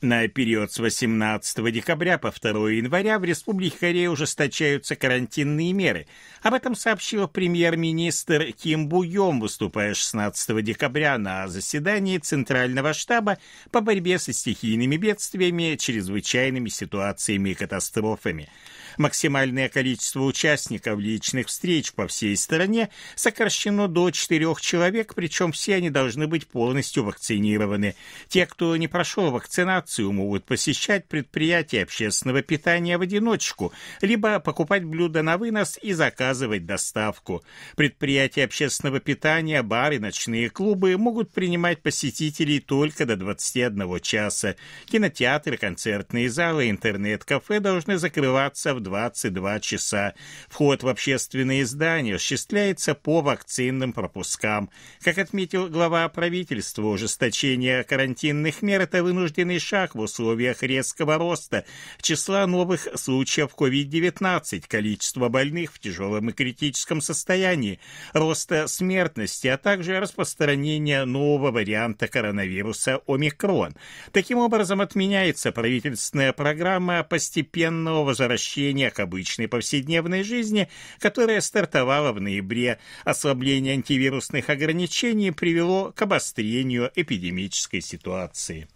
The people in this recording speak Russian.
На период с 18 декабря по 2 января в Республике Корея ужесточаются карантинные меры. Об этом сообщил премьер-министр Ким Бу Йом, выступая 16 декабря на заседании Центрального штаба по борьбе со стихийными бедствиями, чрезвычайными ситуациями и катастрофами. Максимальное количество участников личных встреч по всей стране сокращено до четырех человек, причем все они должны быть полностью вакцинированы. Те, кто не прошел вакцинацию, могут посещать предприятия общественного питания в одиночку, либо покупать блюда на вынос и заказывать доставку. Предприятия общественного питания, бары, ночные клубы могут принимать посетителей только до 21 часа. Кинотеатры, концертные залы, интернет-кафе должны закрываться в 22 часа. Вход в общественные здания осуществляется по вакцинным пропускам. Как отметил глава правительства, ужесточение карантинных мер – это вынужденный шаг в условиях резкого роста числа новых случаев COVID-19, количество больных в тяжелом и критическом состоянии, роста смертности, а также распространения нового варианта коронавируса «Омикрон». Таким образом, отменяется правительственная программа постепенного возвращения отношение к обычной повседневной жизни, которая стартовала в ноябре. Ослабление антивирусных ограничений привело к обострению эпидемической ситуации.